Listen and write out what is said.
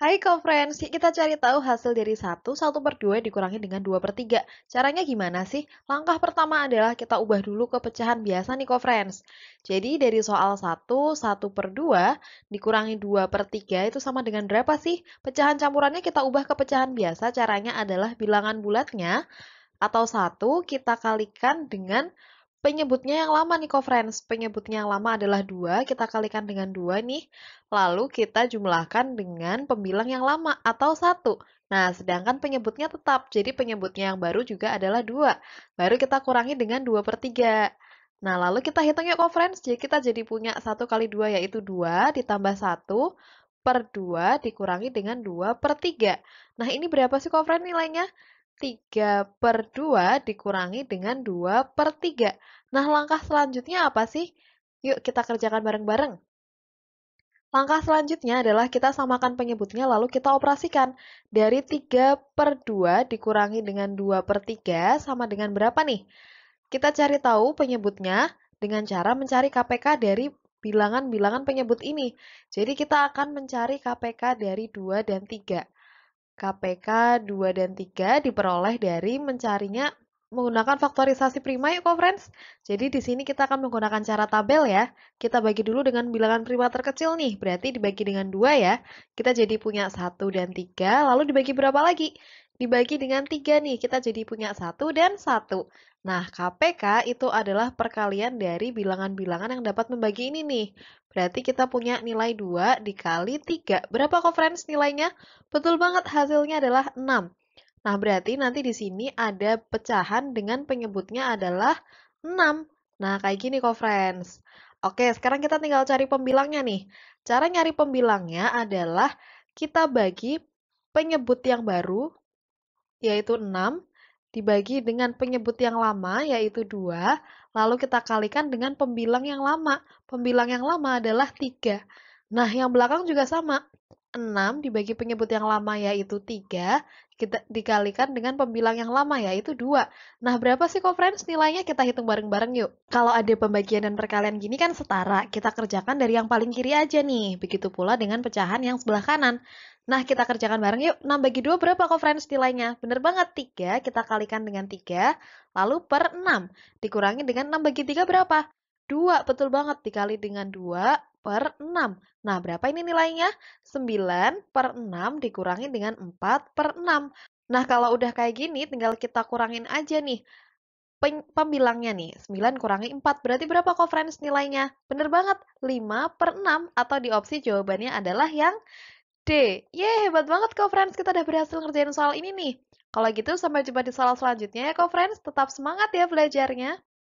Hai Kofrens, kita cari tahu hasil dari 1, 1 per 2 dikurangi dengan 2 per 3. Caranya gimana sih? Langkah pertama adalah kita ubah dulu ke pecahan biasa nih Kofrens. Jadi dari soal 1, 1 per 2 dikurangi 2 per 3 itu sama dengan berapa sih? Pecahan campurannya kita ubah ke pecahan biasa, caranya adalah bilangan bulatnya atau 1 kita kalikan dengan Penyebutnya yang lama nih co-friends. Penyebutnya yang lama adalah dua, kita kalikan dengan dua nih. Lalu kita jumlahkan dengan pembilang yang lama atau satu. Nah, sedangkan penyebutnya tetap. Jadi penyebutnya yang baru juga adalah dua. Baru kita kurangi dengan dua per tiga. Nah, lalu kita hitung ya, co-friends. Jadi kita jadi punya satu kali dua yaitu dua ditambah satu per dua dikurangi dengan dua per tiga. Nah, ini berapa sih co-friends nilainya? 3 per 2 dikurangi dengan 2 per 3. Nah, langkah selanjutnya apa sih? Yuk kita kerjakan bareng-bareng. Langkah selanjutnya adalah kita samakan penyebutnya lalu kita operasikan. Dari 3 per 2 dikurangi dengan 2 per 3 sama dengan berapa nih? Kita cari tahu penyebutnya dengan cara mencari KPK dari bilangan-bilangan penyebut ini. Jadi kita akan mencari KPK dari 2 dan 3. KPK 2 dan 3 diperoleh dari mencarinya menggunakan faktorisasi prima yuk kok friends. Jadi di sini kita akan menggunakan cara tabel ya. Kita bagi dulu dengan bilangan prima terkecil nih, berarti dibagi dengan 2 ya. Kita jadi punya 1 dan 3, lalu dibagi berapa lagi? dibagi dengan tiga nih, kita jadi punya satu dan satu. Nah, KPK itu adalah perkalian dari bilangan-bilangan yang dapat membagi ini nih. Berarti kita punya nilai 2 dikali 3. Berapa kok, Friends? nilainya? Betul banget, hasilnya adalah 6. Nah, berarti nanti di sini ada pecahan dengan penyebutnya adalah 6. Nah, kayak gini kok, friends. Oke, sekarang kita tinggal cari pembilangnya nih. Cara nyari pembilangnya adalah kita bagi penyebut yang baru yaitu 6, dibagi dengan penyebut yang lama, yaitu 2, lalu kita kalikan dengan pembilang yang lama. Pembilang yang lama adalah 3. Nah, yang belakang juga sama. 6 dibagi penyebut yang lama yaitu 3, kita dikalikan dengan pembilang yang lama yaitu 2. Nah, berapa sih friends nilainya? Kita hitung bareng-bareng yuk. Kalau ada pembagian dan perkalian gini kan setara, kita kerjakan dari yang paling kiri aja nih. Begitu pula dengan pecahan yang sebelah kanan. Nah, kita kerjakan bareng yuk. 6 bagi 2 berapa kok friends nilainya? Bener banget, 3. Kita kalikan dengan 3, lalu per 6. Dikurangi dengan 6 bagi 3 berapa? 2, betul banget. Dikali dengan 2 per 6. Nah, berapa ini nilainya? 9 per 6 dikurangi dengan 4 per 6. Nah, kalau udah kayak gini, tinggal kita kurangin aja nih pembilangnya nih. 9 kurangi 4 berarti berapa kok friends nilainya? Bener banget, 5 per 6 atau di opsi jawabannya adalah yang D. Yeay, hebat banget kau friends, kita udah berhasil ngerjain soal ini nih. Kalau gitu sampai jumpa di soal selanjutnya ya kau friends, tetap semangat ya belajarnya.